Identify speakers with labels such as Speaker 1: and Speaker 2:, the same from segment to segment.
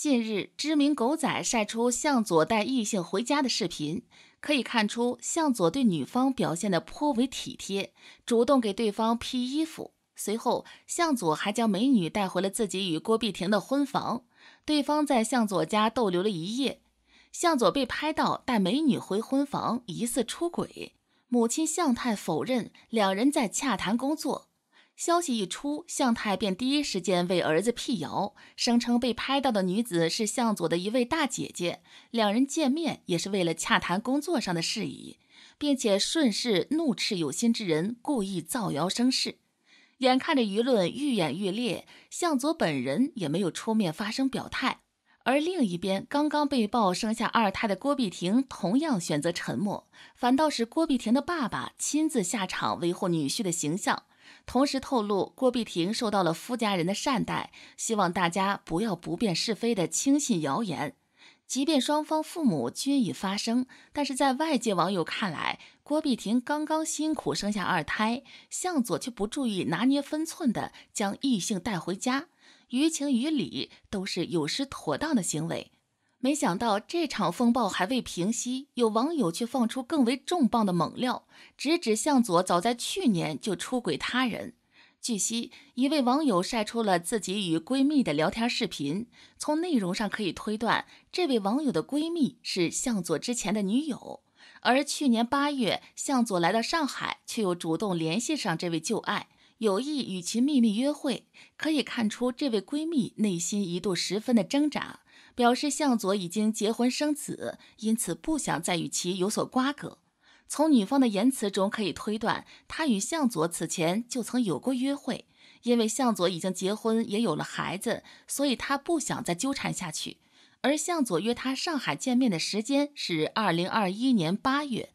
Speaker 1: 近日，知名狗仔晒出向佐带异性回家的视频，可以看出向佐对女方表现得颇为体贴，主动给对方披衣服。随后，向佐还将美女带回了自己与郭碧婷的婚房，对方在向佐家逗留了一夜。向佐被拍到带美女回婚房，疑似出轨，母亲向太否认两人在洽谈工作。消息一出，向太便第一时间为儿子辟谣，声称被拍到的女子是向佐的一位大姐姐，两人见面也是为了洽谈工作上的事宜，并且顺势怒斥有心之人故意造谣生事。眼看着舆论愈演愈烈，向佐本人也没有出面发声表态。而另一边，刚刚被曝生下二胎的郭碧婷同样选择沉默，反倒是郭碧婷的爸爸亲自下场维护女婿的形象。同时透露，郭碧婷受到了夫家人的善待，希望大家不要不辨是非的轻信谣言。即便双方父母均已发声，但是在外界网友看来，郭碧婷刚刚辛苦生下二胎，向佐却不注意拿捏分寸的将异性带回家，于情于理都是有失妥当的行为。没想到这场风暴还未平息，有网友却放出更为重磅的猛料，直指向佐早在去年就出轨他人。据悉，一位网友晒出了自己与闺蜜的聊天视频，从内容上可以推断，这位网友的闺蜜是向佐之前的女友。而去年八月，向佐来到上海，却又主动联系上这位旧爱，有意与其秘密约会。可以看出，这位闺蜜内心一度十分的挣扎。表示向佐已经结婚生子，因此不想再与其有所瓜葛。从女方的言辞中可以推断，她与向佐此前就曾有过约会。因为向佐已经结婚也有了孩子，所以她不想再纠缠下去。而向佐约她上海见面的时间是二零二一年八月。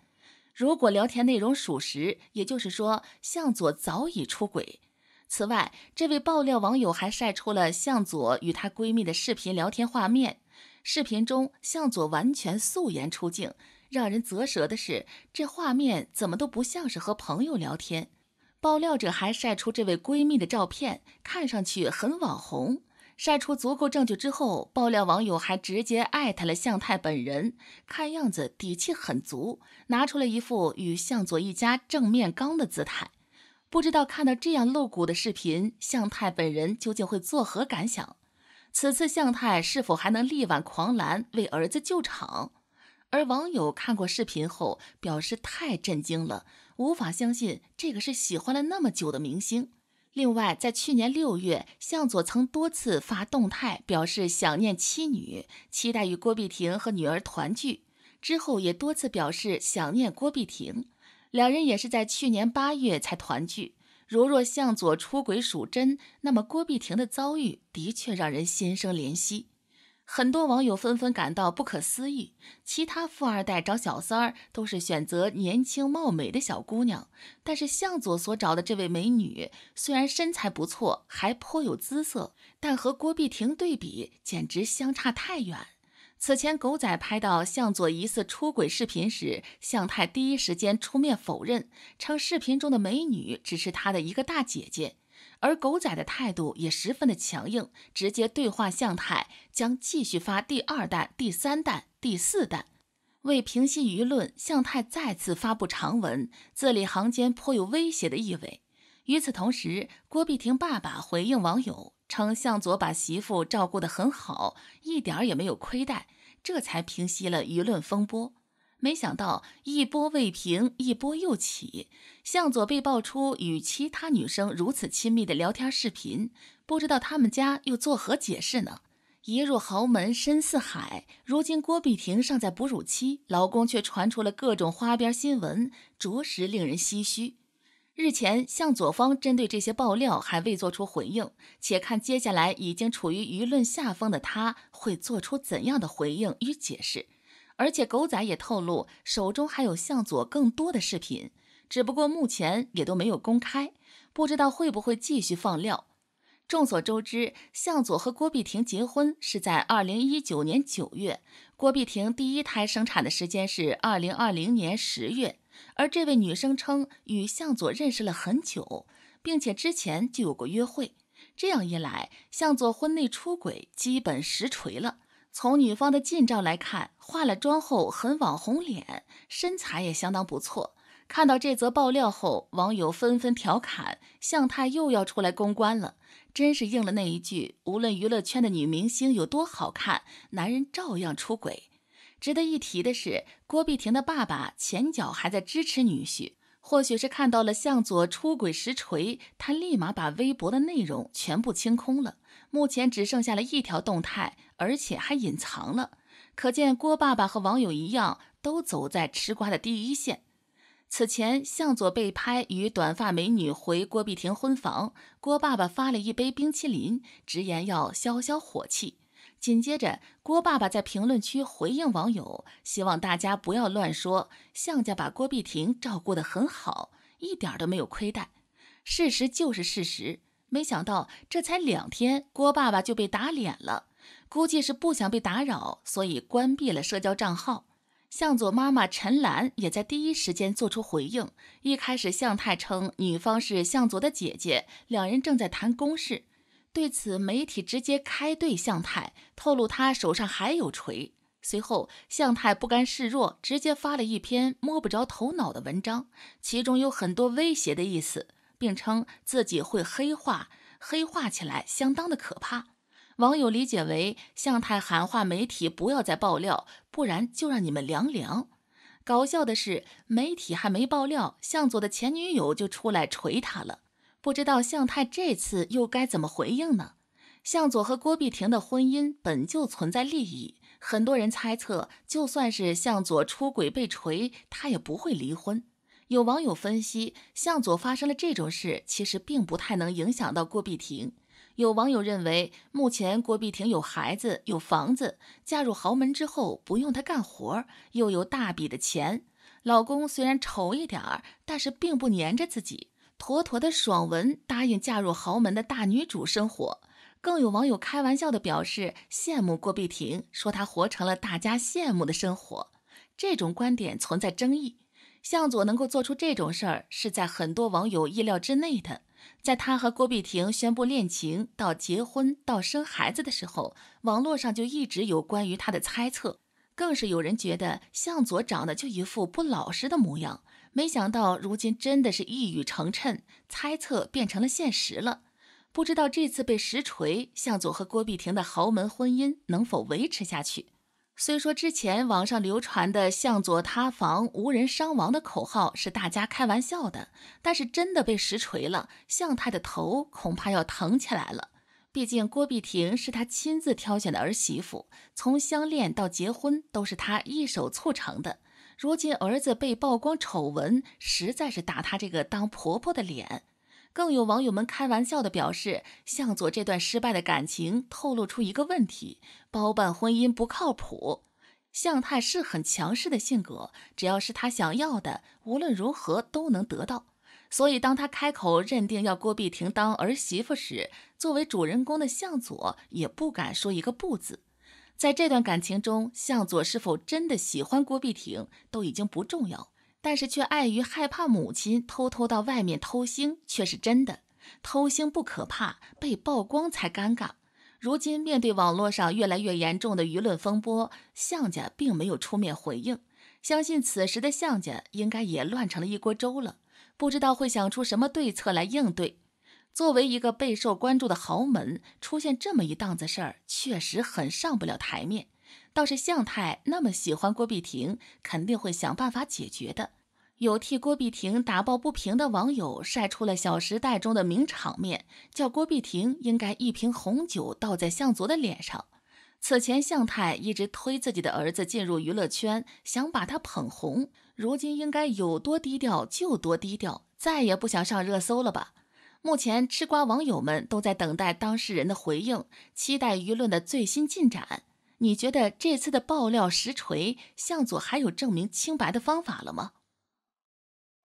Speaker 1: 如果聊天内容属实，也就是说，向佐早已出轨。此外，这位爆料网友还晒出了向佐与她闺蜜的视频聊天画面。视频中，向佐完全素颜出镜，让人啧舌的是，这画面怎么都不像是和朋友聊天。爆料者还晒出这位闺蜜的照片，看上去很网红。晒出足够证据之后，爆料网友还直接艾特了向太本人，看样子底气很足，拿出了一副与向佐一家正面刚的姿态。不知道看到这样露骨的视频，向太本人究竟会作何感想？此次向太是否还能力挽狂澜，为儿子救场？而网友看过视频后表示太震惊了，无法相信这个是喜欢了那么久的明星。另外，在去年六月，向佐曾多次发动态表示想念妻女，期待与郭碧婷和女儿团聚，之后也多次表示想念郭碧婷。两人也是在去年八月才团聚。如若向佐出轨属真，那么郭碧婷的遭遇的确让人心生怜惜。很多网友纷纷感到不可思议。其他富二代找小三儿都是选择年轻貌美的小姑娘，但是向佐所找的这位美女虽然身材不错，还颇有姿色，但和郭碧婷对比，简直相差太远。此前，狗仔拍到向佐疑似出轨视频时，向太第一时间出面否认，称视频中的美女只是他的一个大姐姐，而狗仔的态度也十分的强硬，直接对话向太，将继续发第二弹、第三弹、第四弹。为平息舆论，向太再次发布长文，字里行间颇有威胁的意味。与此同时，郭碧婷爸爸回应网友。称向佐把媳妇照顾得很好，一点儿也没有亏待，这才平息了舆论风波。没想到一波未平，一波又起，向佐被爆出与其他女生如此亲密的聊天视频，不知道他们家又作何解释呢？一入豪门深似海，如今郭碧婷尚在哺乳期，老公却传出了各种花边新闻，着实令人唏嘘。日前，向佐方针对这些爆料还未做出回应，且看接下来已经处于舆论下风的他会做出怎样的回应与解释。而且狗仔也透露，手中还有向佐更多的视频，只不过目前也都没有公开，不知道会不会继续放料。众所周知，向佐和郭碧婷结婚是在二零一九年九月，郭碧婷第一胎生产的时间是二零二零年十月。而这位女生称与向佐认识了很久，并且之前就有过约会。这样一来，向佐婚内出轨基本实锤了。从女方的近照来看，化了妆后很网红脸，身材也相当不错。看到这则爆料后，网友纷纷调侃：“向太又要出来公关了，真是应了那一句，无论娱乐圈的女明星有多好看，男人照样出轨。”值得一提的是，郭碧婷的爸爸前脚还在支持女婿，或许是看到了向佐出轨实锤，他立马把微博的内容全部清空了，目前只剩下了一条动态，而且还隐藏了。可见郭爸爸和网友一样，都走在吃瓜的第一线。此前，向佐被拍与短发美女回郭碧婷婚房，郭爸爸发了一杯冰淇淋，直言要消消火气。紧接着，郭爸爸在评论区回应网友，希望大家不要乱说，向家把郭碧婷照顾得很好，一点都没有亏待。事实就是事实。没想到这才两天，郭爸爸就被打脸了，估计是不想被打扰，所以关闭了社交账号。向佐妈妈陈岚也在第一时间做出回应。一开始，向太称女方是向佐的姐姐，两人正在谈公事。对此，媒体直接开怼向太，透露他手上还有锤。随后，向太不甘示弱，直接发了一篇摸不着头脑的文章，其中有很多威胁的意思，并称自己会黑化，黑化起来相当的可怕。网友理解为向太喊话媒体不要再爆料，不然就让你们凉凉。搞笑的是，媒体还没爆料，向佐的前女友就出来锤他了。不知道向太这次又该怎么回应呢？向佐和郭碧婷的婚姻本就存在利益，很多人猜测，就算是向佐出轨被锤，他也不会离婚。有网友分析，向佐发生了这种事，其实并不太能影响到郭碧婷。有网友认为，目前郭碧婷有孩子、有房子，嫁入豪门之后不用她干活，又有大笔的钱，老公虽然丑一点儿，但是并不粘着自己，妥妥的爽文，答应嫁入豪门的大女主生活。更有网友开玩笑的表示羡慕郭碧婷，说她活成了大家羡慕的生活。这种观点存在争议，向佐能够做出这种事儿，是在很多网友意料之内的。在他和郭碧婷宣布恋情到结婚到生孩子的时候，网络上就一直有关于他的猜测，更是有人觉得向佐长得就一副不老实的模样。没想到如今真的是一语成谶，猜测变成了现实了。不知道这次被实锤，向佐和郭碧婷的豪门婚姻能否维持下去？虽说之前网上流传的“向左塌房无人伤亡”的口号是大家开玩笑的，但是真的被实锤了，向太的头恐怕要疼起来了。毕竟郭碧婷是她亲自挑选的儿媳妇，从相恋到结婚都是她一手促成的。如今儿子被曝光丑闻，实在是打她这个当婆婆的脸。更有网友们开玩笑的表示，向佐这段失败的感情透露出一个问题：包办婚姻不靠谱。向太是很强势的性格，只要是他想要的，无论如何都能得到。所以，当他开口认定要郭碧婷当儿媳妇时，作为主人公的向佐也不敢说一个不字。在这段感情中，向佐是否真的喜欢郭碧婷都已经不重要。但是却碍于害怕母亲偷偷到外面偷腥，却是真的。偷腥不可怕，被曝光才尴尬。如今面对网络上越来越严重的舆论风波，向家并没有出面回应。相信此时的向家应该也乱成了一锅粥了，不知道会想出什么对策来应对。作为一个备受关注的豪门，出现这么一档子事儿，确实很上不了台面。倒是向太那么喜欢郭碧婷，肯定会想办法解决的。有替郭碧婷打抱不平的网友晒出了《小时代》中的名场面，叫郭碧婷应该一瓶红酒倒在向佐的脸上。此前向太一直推自己的儿子进入娱乐圈，想把他捧红，如今应该有多低调就多低调，再也不想上热搜了吧？目前吃瓜网友们都在等待当事人的回应，期待舆论的最新进展。你觉得这次的爆料实锤向佐，还有证明清白的方法了吗？